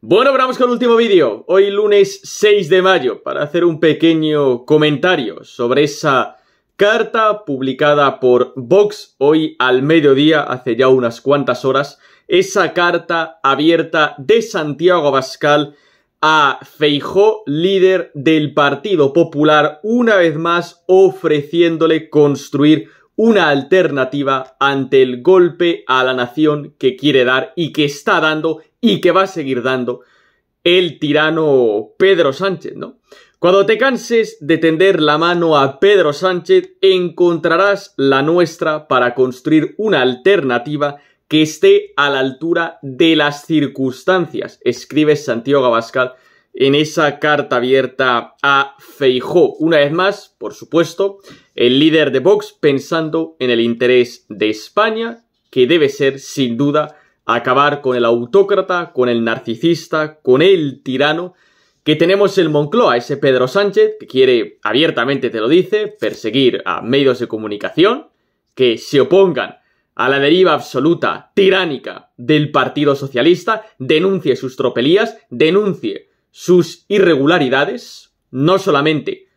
Bueno, vamos con el último vídeo, hoy lunes 6 de mayo, para hacer un pequeño comentario sobre esa carta publicada por Vox hoy al mediodía, hace ya unas cuantas horas, esa carta abierta de Santiago Abascal a Feijó, líder del Partido Popular, una vez más ofreciéndole construir una alternativa ante el golpe a la nación que quiere dar y que está dando y que va a seguir dando el tirano Pedro Sánchez, ¿no? Cuando te canses de tender la mano a Pedro Sánchez, encontrarás la nuestra para construir una alternativa que esté a la altura de las circunstancias, escribe Santiago Abascal en esa carta abierta a Feijó. Una vez más, por supuesto, el líder de Vox pensando en el interés de España, que debe ser, sin duda, acabar con el autócrata, con el narcisista, con el tirano, que tenemos el Moncloa, ese Pedro Sánchez, que quiere, abiertamente te lo dice, perseguir a medios de comunicación que se opongan a la deriva absoluta, tiránica del Partido Socialista, denuncie sus tropelías, denuncie sus irregularidades, no solamente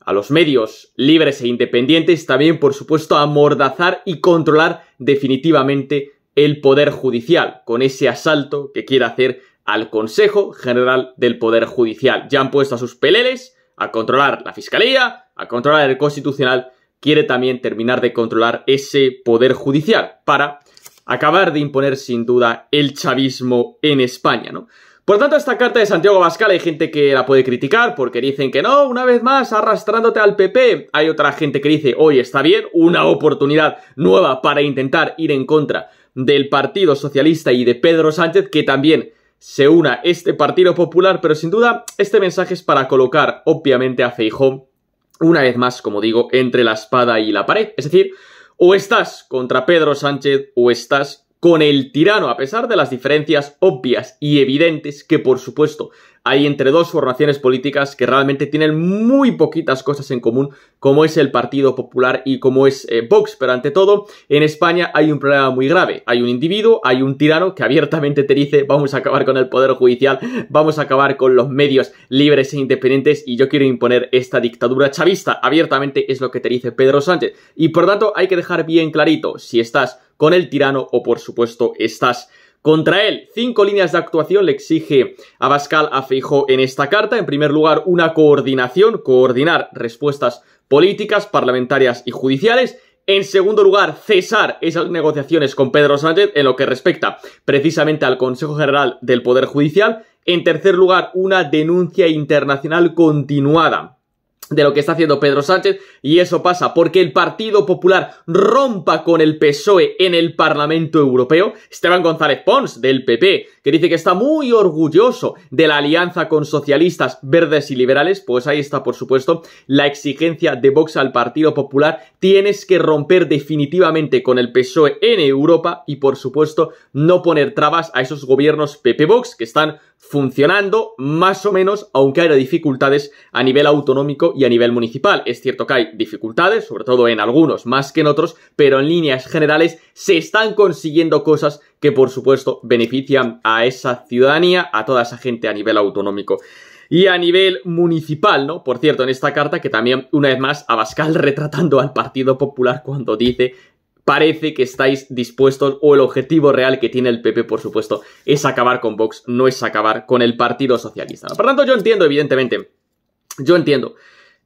a los medios libres e independientes, también por supuesto amordazar y controlar definitivamente el Poder Judicial, con ese asalto que quiere hacer al Consejo General del Poder Judicial. Ya han puesto a sus peleles a controlar la Fiscalía, a controlar el Constitucional, quiere también terminar de controlar ese Poder Judicial para acabar de imponer sin duda el chavismo en España, ¿no? Por tanto, esta carta de Santiago Bascal hay gente que la puede criticar porque dicen que no, una vez más, arrastrándote al PP. Hay otra gente que dice, hoy está bien, una oportunidad nueva para intentar ir en contra del Partido Socialista y de Pedro Sánchez, que también se una este Partido Popular, pero sin duda este mensaje es para colocar, obviamente, a Feijón una vez más, como digo, entre la espada y la pared. Es decir, o estás contra Pedro Sánchez o estás con el tirano, a pesar de las diferencias obvias y evidentes que, por supuesto, hay entre dos formaciones políticas que realmente tienen muy poquitas cosas en común, como es el Partido Popular y como es eh, Vox, pero ante todo, en España hay un problema muy grave. Hay un individuo, hay un tirano que abiertamente te dice vamos a acabar con el Poder Judicial, vamos a acabar con los medios libres e independientes y yo quiero imponer esta dictadura chavista. Abiertamente es lo que te dice Pedro Sánchez. Y por tanto hay que dejar bien clarito si estás con el tirano o por supuesto estás contra él, cinco líneas de actuación le exige a Bascal a en esta carta. En primer lugar, una coordinación, coordinar respuestas políticas, parlamentarias y judiciales. En segundo lugar, cesar esas negociaciones con Pedro Sánchez en lo que respecta precisamente al Consejo General del Poder Judicial. En tercer lugar, una denuncia internacional continuada de lo que está haciendo Pedro Sánchez y eso pasa porque el Partido Popular rompa con el PSOE en el Parlamento Europeo. Esteban González Pons del PP, que dice que está muy orgulloso de la alianza con socialistas, verdes y liberales, pues ahí está por supuesto la exigencia de Vox al Partido Popular. Tienes que romper definitivamente con el PSOE en Europa y por supuesto no poner trabas a esos gobiernos PP-Vox que están funcionando más o menos, aunque haya dificultades a nivel autonómico y a nivel municipal. Es cierto que hay dificultades, sobre todo en algunos más que en otros, pero en líneas generales se están consiguiendo cosas que por supuesto benefician a esa ciudadanía, a toda esa gente a nivel autonómico y a nivel municipal, ¿no? Por cierto, en esta carta que también, una vez más, Abascal retratando al Partido Popular cuando dice parece que estáis dispuestos o el objetivo real que tiene el PP, por supuesto, es acabar con Vox, no es acabar con el Partido Socialista. Por Por tanto, yo entiendo, evidentemente, yo entiendo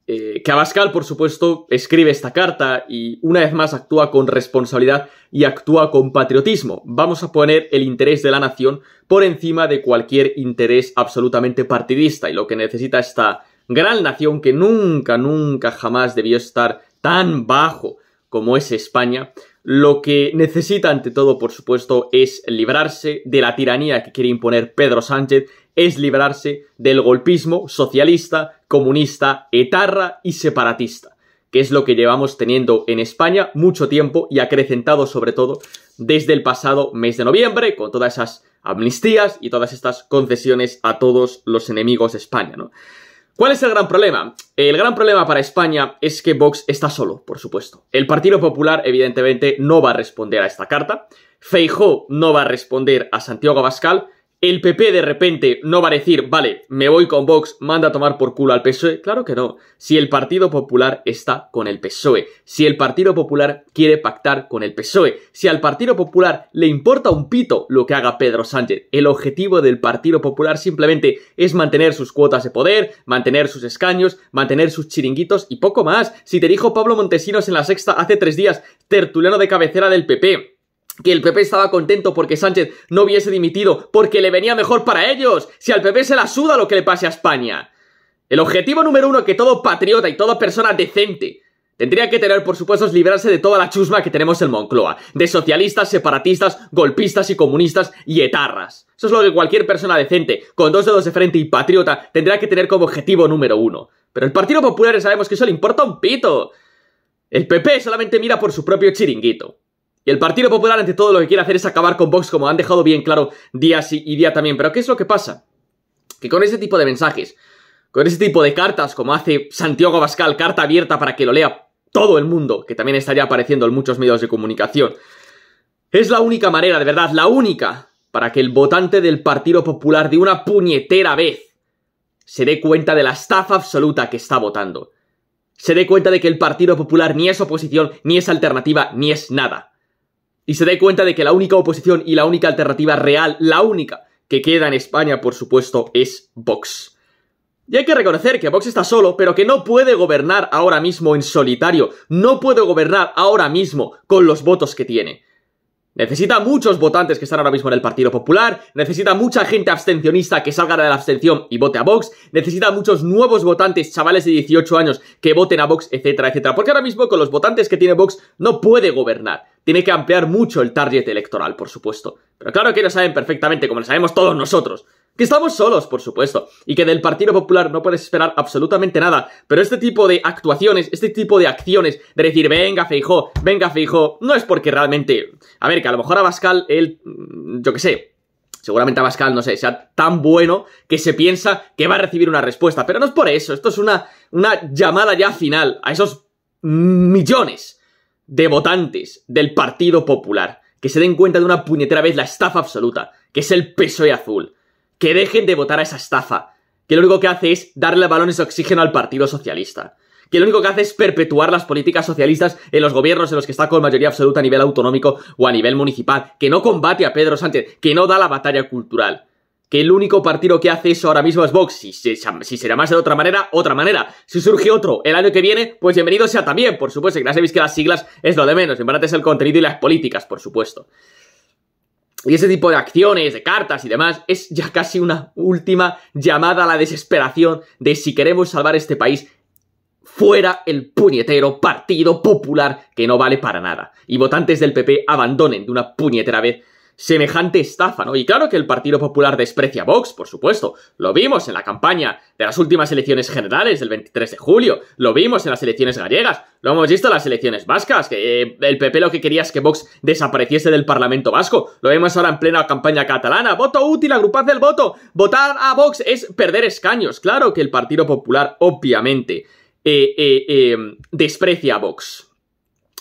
eh, que Abascal, por supuesto, escribe esta carta y una vez más actúa con responsabilidad y actúa con patriotismo. Vamos a poner el interés de la nación por encima de cualquier interés absolutamente partidista y lo que necesita esta gran nación que nunca, nunca, jamás debió estar tan bajo como es España, lo que necesita ante todo, por supuesto, es librarse de la tiranía que quiere imponer Pedro Sánchez, es librarse del golpismo socialista, comunista, etarra y separatista, que es lo que llevamos teniendo en España mucho tiempo y acrecentado sobre todo desde el pasado mes de noviembre, con todas esas amnistías y todas estas concesiones a todos los enemigos de España, ¿no? ¿Cuál es el gran problema? El gran problema para España es que Vox está solo, por supuesto. El Partido Popular, evidentemente, no va a responder a esta carta. Feijó no va a responder a Santiago Abascal el PP de repente no va a decir, vale, me voy con Vox, manda a tomar por culo al PSOE. Claro que no. Si el Partido Popular está con el PSOE, si el Partido Popular quiere pactar con el PSOE, si al Partido Popular le importa un pito lo que haga Pedro Sánchez, el objetivo del Partido Popular simplemente es mantener sus cuotas de poder, mantener sus escaños, mantener sus chiringuitos y poco más. Si te dijo Pablo Montesinos en la sexta hace tres días, tertuliano de cabecera del PP, que el PP estaba contento porque Sánchez no hubiese dimitido, porque le venía mejor para ellos, si al PP se la suda lo que le pase a España. El objetivo número uno que todo patriota y toda persona decente tendría que tener, por supuesto, es librarse de toda la chusma que tenemos en Moncloa, de socialistas, separatistas, golpistas y comunistas y etarras. Eso es lo que cualquier persona decente, con dos dedos de frente y patriota, tendrá que tener como objetivo número uno. Pero el Partido Popular sabemos que eso le importa un pito. El PP solamente mira por su propio chiringuito. Y el Partido Popular, ante todo, lo que quiere hacer es acabar con Vox, como han dejado bien claro día y día también. Pero ¿qué es lo que pasa? Que con ese tipo de mensajes, con ese tipo de cartas, como hace Santiago Abascal, carta abierta para que lo lea todo el mundo, que también estaría apareciendo en muchos medios de comunicación, es la única manera, de verdad, la única, para que el votante del Partido Popular de una puñetera vez se dé cuenta de la estafa absoluta que está votando. Se dé cuenta de que el Partido Popular ni es oposición, ni es alternativa, ni es nada y se da cuenta de que la única oposición y la única alternativa real, la única que queda en España, por supuesto, es Vox. Y hay que reconocer que Vox está solo, pero que no puede gobernar ahora mismo en solitario, no puede gobernar ahora mismo con los votos que tiene. Necesita muchos votantes que están ahora mismo en el Partido Popular, necesita mucha gente abstencionista que salga de la abstención y vote a Vox, necesita muchos nuevos votantes, chavales de 18 años, que voten a Vox, etcétera, etcétera. Porque ahora mismo con los votantes que tiene Vox no puede gobernar. Tiene que ampliar mucho el target electoral, por supuesto. Pero claro que lo saben perfectamente, como lo sabemos todos nosotros. Que estamos solos, por supuesto, y que del Partido Popular no puedes esperar absolutamente nada, pero este tipo de actuaciones, este tipo de acciones, de decir, venga Feijó, venga Feijó, no es porque realmente... A ver, que a lo mejor a Bascal, él, mm, yo qué sé, seguramente a no sé, sea tan bueno que se piensa que va a recibir una respuesta. Pero no es por eso, esto es una, una llamada ya final a esos millones de votantes del Partido Popular que se den cuenta de una puñetera vez la estafa absoluta, que es el PSOE azul que dejen de votar a esa estafa, que lo único que hace es darle balones de oxígeno al Partido Socialista, que lo único que hace es perpetuar las políticas socialistas en los gobiernos en los que está con mayoría absoluta a nivel autonómico o a nivel municipal, que no combate a Pedro Sánchez, que no da la batalla cultural que el único partido que hace eso ahora mismo es Vox. Si, si, más se de otra manera, otra manera. Si surge otro el año que viene, pues bienvenido sea también, por supuesto, que ya sabéis que las siglas es lo de menos, verdad es el contenido y las políticas, por supuesto. Y ese tipo de acciones, de cartas y demás, es ya casi una última llamada a la desesperación de si queremos salvar este país, fuera el puñetero Partido Popular que no vale para nada. Y votantes del PP abandonen de una puñetera vez semejante estafa, ¿no? Y claro que el Partido Popular desprecia a Vox, por supuesto. Lo vimos en la campaña de las últimas elecciones generales del 23 de julio, lo vimos en las elecciones gallegas, lo hemos visto en las elecciones vascas, que eh, el PP lo que quería es que Vox desapareciese del Parlamento vasco, lo vemos ahora en plena campaña catalana. Voto útil, agrupad el voto. Votar a Vox es perder escaños. Claro que el Partido Popular, obviamente, eh, eh, desprecia a Vox.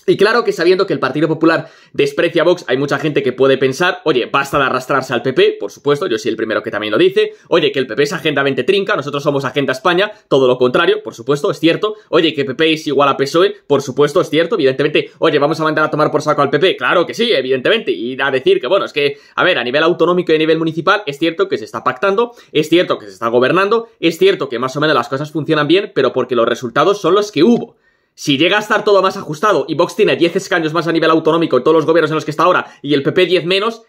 Y claro que sabiendo que el Partido Popular desprecia a Vox, hay mucha gente que puede pensar, oye, basta de arrastrarse al PP, por supuesto, yo soy el primero que también lo dice, oye, que el PP es Agenda 20 Trinca, nosotros somos Agenda España, todo lo contrario, por supuesto, es cierto, oye, que PP es igual a PSOE, por supuesto, es cierto, evidentemente, oye, vamos a mandar a tomar por saco al PP, claro que sí, evidentemente, y a decir que, bueno, es que, a ver, a nivel autonómico y a nivel municipal, es cierto que se está pactando, es cierto que se está gobernando, es cierto que más o menos las cosas funcionan bien, pero porque los resultados son los que hubo. Si llega a estar todo más ajustado y Vox tiene 10 escaños más a nivel autonómico en todos los gobiernos en los que está ahora y el PP 10 menos,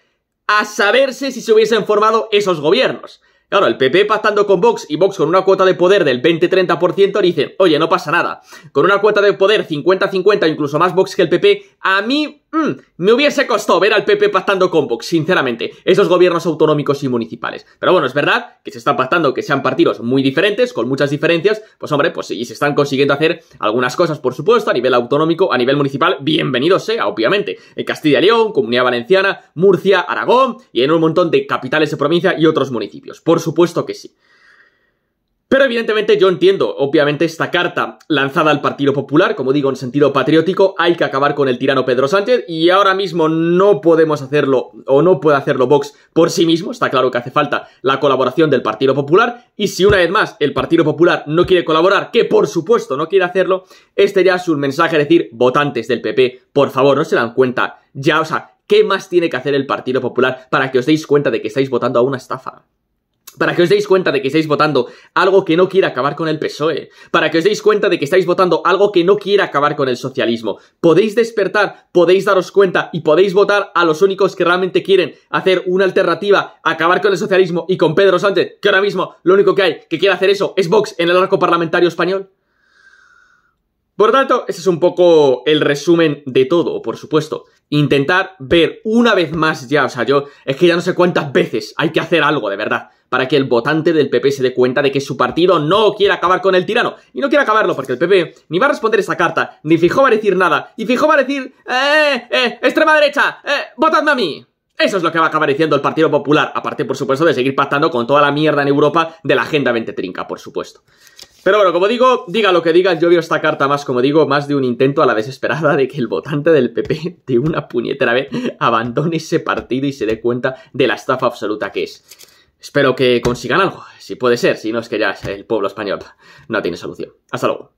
a saberse si se hubiesen formado esos gobiernos. Claro, el PP pactando con Vox y Vox con una cuota de poder del 20-30% dicen, oye, no pasa nada. Con una cuota de poder 50-50, incluso más Vox que el PP, a mí mm, me hubiese costado ver al PP pactando con Vox, sinceramente, esos gobiernos autonómicos y municipales. Pero bueno, es verdad que se están pactando que sean partidos muy diferentes, con muchas diferencias, pues hombre, pues y se están consiguiendo hacer algunas cosas, por supuesto, a nivel autonómico, a nivel municipal, bienvenidos, sea, obviamente. En Castilla y León, Comunidad Valenciana, Murcia, Aragón y en un montón de capitales de provincia y otros municipios supuesto que sí. Pero evidentemente yo entiendo, obviamente, esta carta lanzada al Partido Popular, como digo, en sentido patriótico, hay que acabar con el tirano Pedro Sánchez y ahora mismo no podemos hacerlo o no puede hacerlo Vox por sí mismo, está claro que hace falta la colaboración del Partido Popular y si una vez más el Partido Popular no quiere colaborar, que por supuesto no quiere hacerlo, este ya es un mensaje, decir, votantes del PP, por favor, no se dan cuenta ya, o sea, ¿qué más tiene que hacer el Partido Popular para que os deis cuenta de que estáis votando a una estafa? Para que os deis cuenta de que estáis votando algo que no quiere acabar con el PSOE. Para que os deis cuenta de que estáis votando algo que no quiere acabar con el socialismo. Podéis despertar, podéis daros cuenta y podéis votar a los únicos que realmente quieren hacer una alternativa, acabar con el socialismo y con Pedro Sánchez, que ahora mismo lo único que hay que quiere hacer eso es Vox en el arco parlamentario español. Por tanto, ese es un poco el resumen de todo, por supuesto. Intentar ver una vez más ya, o sea, yo es que ya no sé cuántas veces hay que hacer algo, de verdad para que el votante del PP se dé cuenta de que su partido no quiere acabar con el tirano. Y no quiere acabarlo porque el PP ni va a responder esa carta, ni Fijó va a decir nada, y Fijó va a decir, eh, eh, extrema derecha, eh, votadme a mí. Eso es lo que va a acabar diciendo el Partido Popular, aparte, por supuesto, de seguir pactando con toda la mierda en Europa de la Agenda 20 por supuesto. Pero bueno, como digo, diga lo que diga, yo veo esta carta más, como digo, más de un intento a la desesperada de que el votante del PP de una puñetera vez abandone ese partido y se dé cuenta de la estafa absoluta que es. Espero que consigan algo, si puede ser, si no es que ya el pueblo español no tiene solución. Hasta luego.